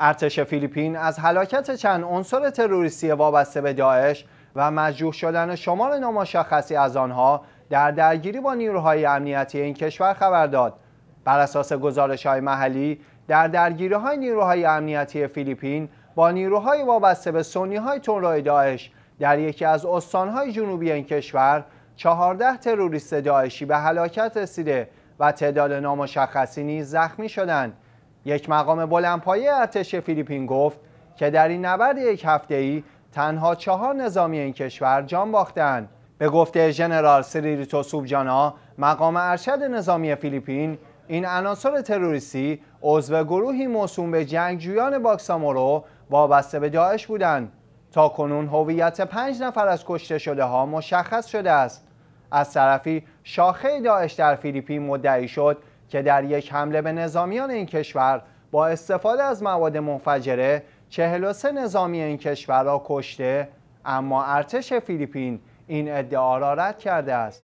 ارتش فیلیپین از هلاکت چند عنصر تروریستی وابسته به داعش و مجروح شدن شمار نامشخصی از آنها در درگیری با نیروهای امنیتی این کشور خبر داد بر اساس گزارش های محلی در درگیری های نیروهای امنیتی فیلیپین با نیروهای وابسته به سنی های تنرای داعش در یکی از استانهای جنوبی این کشور چهارده تروریست داعشی به هلاکت رسیده و تعداد نامشخصی نیز زخمی شدند یک مقام بلندپایه ارتش فیلیپین گفت که در این نبرد یک هفته ای تنها چهار نظامی این کشور جان باختند به گفته ژنرال سریریتو سوبجانا مقام ارشد نظامی فیلیپین این عناصر تروریستی عضو گروهی موسوم به جنگجویان باکسامورو وابسته به داعش بودند تا کنون هویت پنج نفر از کشته شده ها مشخص شده است از طرفی شاخه داعش در فیلیپین مدعی شد که در یک حمله به نظامیان این کشور با استفاده از مواد منفجره 43 نظامی این کشور را کشته اما ارتش فیلیپین این ادعا را رد کرده است